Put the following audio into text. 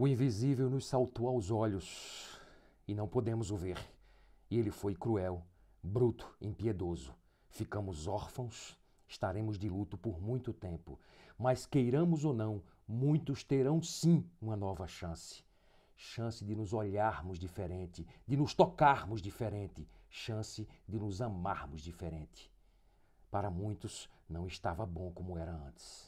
O invisível nos saltou aos olhos e não podemos o ver. E ele foi cruel, bruto, impiedoso. Ficamos órfãos, estaremos de luto por muito tempo. Mas queiramos ou não, muitos terão sim uma nova chance. Chance de nos olharmos diferente, de nos tocarmos diferente, chance de nos amarmos diferente. Para muitos, não estava bom como era antes.